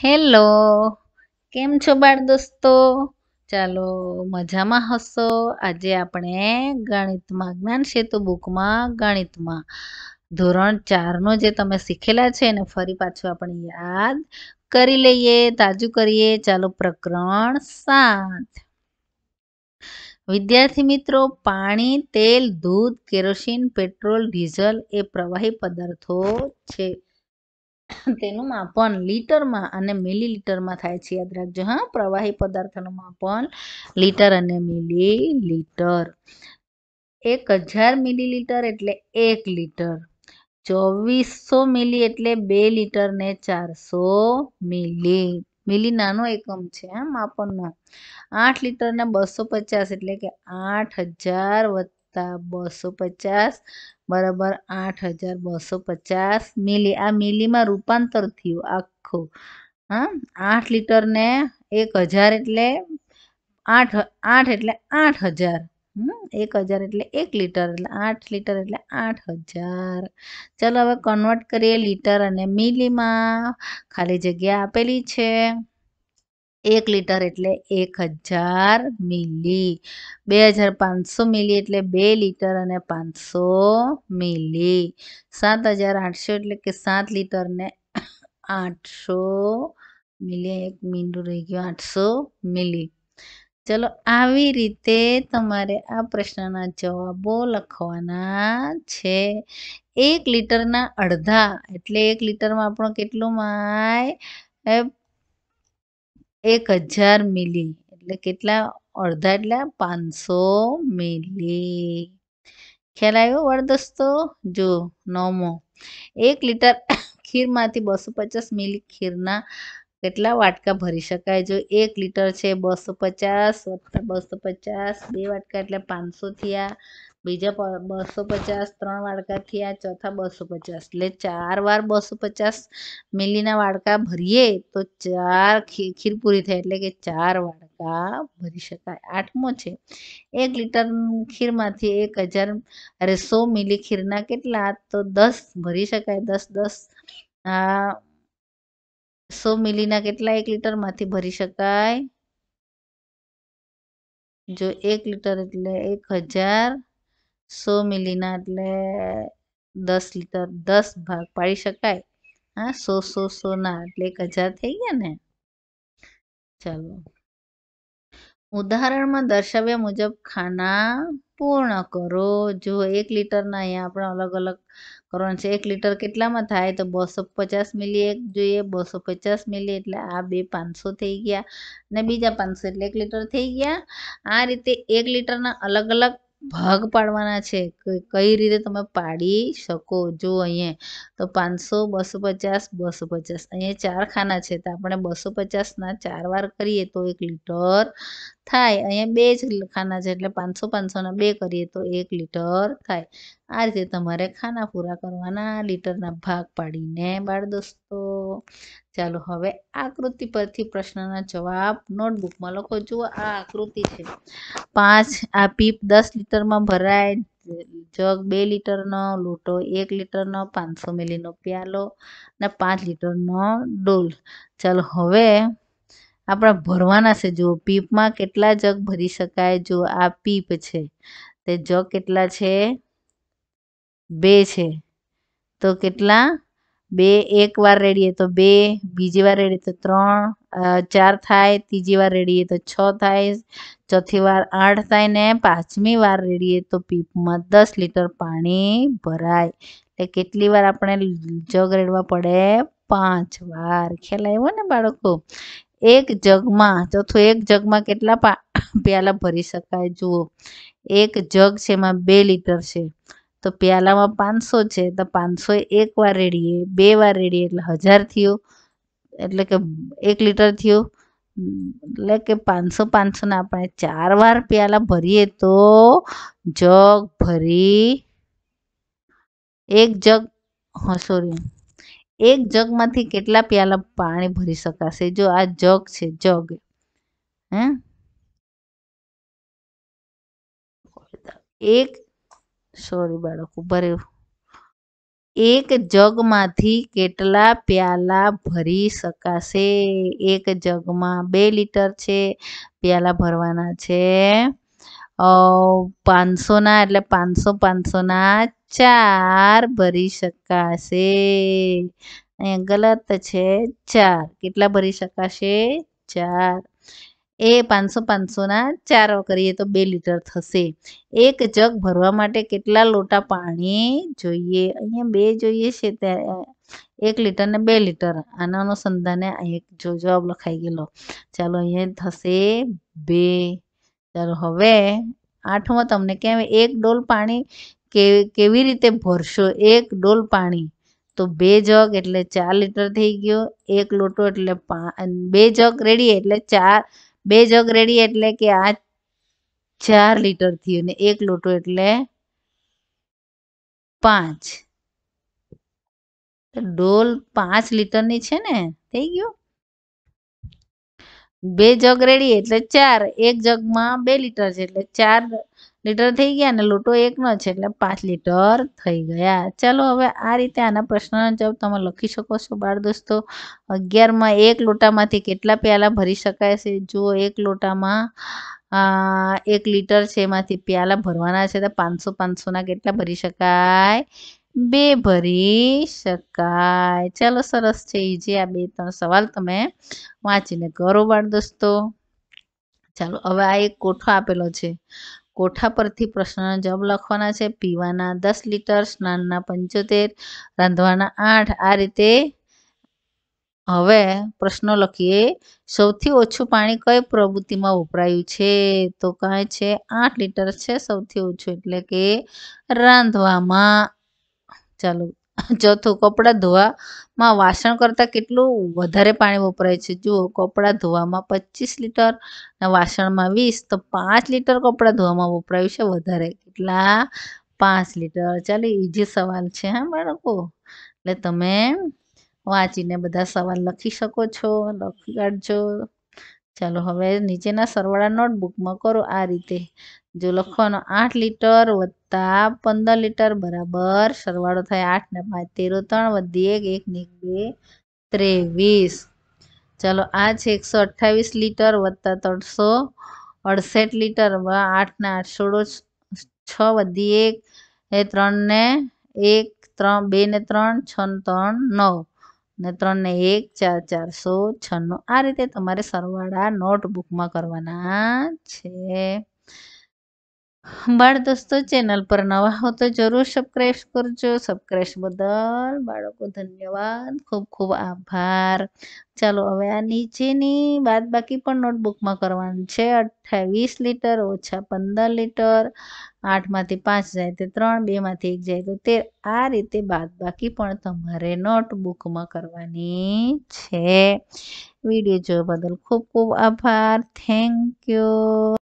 hello કેમ છો બાળ દોસ્તો ચાલો મજામાં હશો આજે આપણે ગણિતમાં જ્ઞાન સેતુ બુકમાં ગણિતમાં ધોરણ ચારનો જે તમે શીખેલા છે એને ફરી પાછું આપણે યાદ કરી લઈએ તાજું કરીએ ચાલો પ્રકરણ સાત વિદ્યાર્થી મિત્રો પાણી તેલ દૂધ કેરોસીન પેટ્રોલ ડીઝલ એ પ્રવાહી પદાર્થો છે તેનું માપન લીટરમાં અને મિલીલીટરમાં થાય છે યાદ રાખજો હા પ્રવાહી પદાર્થનું માપન લીટર અને મિલીલીટર એક હજાર મિલીલીટર એટલે એક લીટર ચોવીસો મિલી એટલે બે લીટર ને ચારસો મિલી મિલી નાનો એકમ છે હા માપનનો આઠ લીટર ને બસો પચાસ એટલે કે આઠ હજાર વત્તા બસો પચાસ બરાબર આઠ હજાર બસો પચાસ મિલી આ મિલીમાં રૂપાંતર થયું આખું હા આઠ લીટરને એક હજાર એટલે આઠ આઠ એટલે આઠ હજાર એક હજાર એટલે એક લીટર એટલે આઠ લીટર એટલે આઠ હજાર ચાલો હવે કન્વર્ટ કરીએ લીટર અને મિલીમાં ખાલી જગ્યા આપેલી છે એક લીટર એટલે એક હજાર મિલી બે હજાર પાંચસો મિલી એટલે બે લીટર અને પાંચસો મિલી સાત હજાર આઠસો એટલે કે સાત લીટર ને આઠસો મિલી એક મીંડું રહી ગયું આઠસો મિલી ચલો આવી રીતે તમારે આ પ્રશ્નના જવાબો લખવાના છે એક લીટરના અડધા એટલે એક લીટરમાં આપણો કેટલું માય એક હજાર મિલી એટલે કેટલા અડધા એટલે પાંચસો મિલી ખ્યાલ આવ્યો વળદસ્તો જો નોમો એક લીટર ખીરમાંથી બસો પચાસ મિલી ખીરના કેટલા વાટકા ભરી શકાય જો એક લીટર છે બસો પચાસ વત્તા બસો પચાસ બે વાટકા એટલે પાંચસો થયા બીજા બસો પચાસ ત્રણ વાડકાથી આ ચોથા બસો પચાસ એટલે ચાર વાર બસો પચાસ મિલીના વાડકા ભરીએ તો ચાર ખીર પૂરી થાય એટલે કે ચાર વાડકા ભરી શકાય આઠમો છે એક લીટર ખીરમાંથી એક હજાર અરે સો મિલી ખીરના કેટલા તો દસ ભરી શકાય દસ દસ આ સો મિલીના કેટલા એક લીટરમાંથી ભરી શકાય જો એક લીટર એટલે એક હજાર સો મિલીના એટલે દસ લીટર દસ ભાગ પાડી શકાય હા સો સો સો ના એટલે એક હજાર થઈ ગયા ને ચાલો ઉદાહરણમાં દર્શાવ્યા મુજબ ખાના પૂર્ણ કરો જો એક લીટરના અહીંયા આપણે અલગ અલગ કરવાનું છે એક લીટર કેટલામાં થાય તો બસો પચાસ મિલી એક જોઈએ બસો પચાસ મિલી એટલે આ બે પાંચસો થઈ ગયા અને બીજા પાંચસો એટલે એક લીટર થઈ ગયા આ રીતે એક લીટરના અલગ અલગ ભાગ પાડવાના છે કઈ રીતે તમે પાડી શકો જો અહીંયા તો પાંચસો બસો પચાસ બસો પચાસ અહીંયા ચાર ખાના છે તો આપણે બસો પચાસના ચાર વાર કરીએ તો એક લીટર થાય અહીંયા બે જ ખાના છે એટલે પાંચસો પાંચસોના બે કરીએ તો એક લીટર થાય આ રીતે તમારે ખાના પૂરા કરવાના લીટરના ભાગ પાડીને બાળ દોસ્તો ચાલો હવે આકૃતિ પરથી પ્રશ્નના જવાબ નોટબુકમાં લખો જુઓ આ આકૃતિ છે પાંચ આ પીપ દસ લીટરમાં ભરાય જગ બે લીટરનો લોટો એક લીટરનો પાંચસો મિલીનો પ્યાલો અને પાંચ લીટરનો ડોલ ચાલો હવે આપણે ભરવાના છે જુઓ પીપમાં કેટલા જગ ભરી શકાય જો આ પીપ છે તે જગ કેટલા છે બે છે તો કેટલા બે એક વાર રેડીએ તો બે બીજી વાર રેડીએ તો ત્રણ ચાર થાય ત્રીજી વાર રેડીએ તો છ થાય ચોથી વાર આઠ થાય ને પાંચમી વાર રેડીએ તો પીપમાં દસ લીટર પાણી ભરાય એટલે કેટલી વાર આપણે જગ રેડવા પડે પાંચ વાર ખ્યાલ આવ્યો ને બાળકો એક જગમાં ચોથું એક જગમાં કેટલા પ્યાલા ભરી શકાય જુઓ એક જગ છે એમાં બે લીટર છે તો પ્યાલામાં પાંચસો છે તો પાંચસો એક વાર રેડીએ બે વાર રેડીએ એટલે હજાર થયો એટલે કે એક લીટર થયો એટલે કે પાંચસો પાંચસોના આપણે ચાર વાર પ્યાલા ભરીએ તો જગ ભરી એક જગ સોરી એક જગમાંથી કેટલા પ્યાલા પાણી ભરી શકાશે જો આ જગ છે જગ હે એક સોરી બાળકો ભર્યું એક જગમાંથી કેટલા પ્યાલા ભરી શકાશે એક જગમાં બે લીટર છે પ્યાલા ભરવાના છે પાંચસોના એટલે પાંચસો પાંચસોના ચાર ભરી શકાશે અહીંયા ગલત છે ચાર કેટલા ભરી શકાશે ચાર એ પાંચસો પાંચસોના ચારો કરીએ તો બે લીટર થશે એક જગ ભરવા માટે કેટલા લોટા પાણી જોઈએ અહીંયા બે જોઈએ છે ત્યારે એક લીટર ને બે લીટર આના અનુસંધાને એક જો જવાબ લખાઈ ગયેલો ચાલો અહીંયા થશે બે ચાલો હવે આઠમાં તમને કેમ એક ડોલ પાણી કે કેવી રીતે ભરશો એક ડોલ પાણી તો બે જગ એટલે ચાર લીટર થઈ ગયો એક લોટો એટલે બે જગ રેડીએ એટલે ચાર બે જગ રેડી એટલે કે આ ચાર લીટર થયું અને એક લોટો એટલે પાંચ ડોલ પાંચ લીટરની છે ને થઈ ગયું બે જગ રેડી એટલે ચાર એક જગમાં બે લીટર છે એટલે ચાર લીટર થઈ ગયા અને લોટો એકનો છે એટલે પાંચ લીટર થઈ ગયા ચાલો હવે આ રીતે આના પ્રશ્નનો જવાબ તમે લખી શકો છો બાળ દોસ્તો અગિયારમાં એક લોટામાંથી કેટલા પ્યાલા ભરી શકાય છે જો એક લોટામાં એક લીટર છે એમાંથી પ્યાલા ભરવાના છે તો પાંચસો પાંચસોના કેટલા ભરી શકાય બે ભરી શકાય ચાલો સરસ છે ઇઝી આ બે ત્રણ સવાલ તમે વાંચીને કરો બાળ દોસ્તો ચાલો હવે આ એક કોઠો આપેલો છે કોઠા પરથી પ્રશ્નના જવાબ લખવાના છે પીવાના દસ લીટર સ્નાનના પંચોતેર રાંધવાના આઠ આ રીતે હવે પ્રશ્નો લખીએ સૌથી ઓછું પાણી કઈ પ્રવૃત્તિમાં વપરાયું છે તો કહે છે આઠ લીટર છે સૌથી ઓછું એટલે કે રાંધવામાં ચાલો ચોથું કપડાં ધોવામાં વાસણ કરતાં કેટલું વધારે પાણી વપરાય છે જુઓ કપડાં ધોવામાં પચીસ લીટર અને વાસણમાં વીસ તો પાંચ લીટર કપડાં ધોવામાં વપરાયું છે વધારે કેટલા પાંચ લીટર ચાલો ઇઝી સવાલ છે હા બાળકો એટલે તમે વાંચીને બધા સવાલ લખી શકો છો લખી કાઢજો ચાલો હવે નીચેના સરવાળા નોટબુકમાં કરો આ રીતે જો લખવાનો આઠ લીટર વત્તા પંદર લીટર બરાબર સરવાળો થાય આઠ ને પાંચ તેરો ત્રણ વધી એક એક ને બે ત્રેવીસ ચાલો આ છે એકસો અઠ્ઠાવીસ લીટર વત્તા ત્રણસો અડસઠ લીટર આઠ ને આઠ સોળો છ વધી એક એ ત્રણ ને એક ત્રણ બે ને ત્રણ છ ને ત્રણ નવ ને ત્રણને એક ચાર ચારસો છન્નું આ રીતે તમારે સરવાળા નોટબુકમાં કરવાના છે બાળ દોસ્તો ચેનલ પર નવા હો તો જરૂર સબસ્ક્રાઈબ કરજો સબસ્ક્રાઈબ બદલ બાળકો ધન્યવાદ ખૂબ ખૂબ આભાર ચાલો હવે આ નીચેની બાદ બાકી પણ નોટબુકમાં કરવાનું છે અઠ્ઠાવીસ લીટર ઓછા પંદર લીટર આઠમાંથી પાંચ જાય તો ત્રણ બેમાંથી એક જાય તો તેર આ રીતે બાદ બાકી પણ તમારે નોટબુકમાં કરવાની છે વિડીયો જોવા બદલ ખૂબ ખૂબ આભાર થેન્ક યુ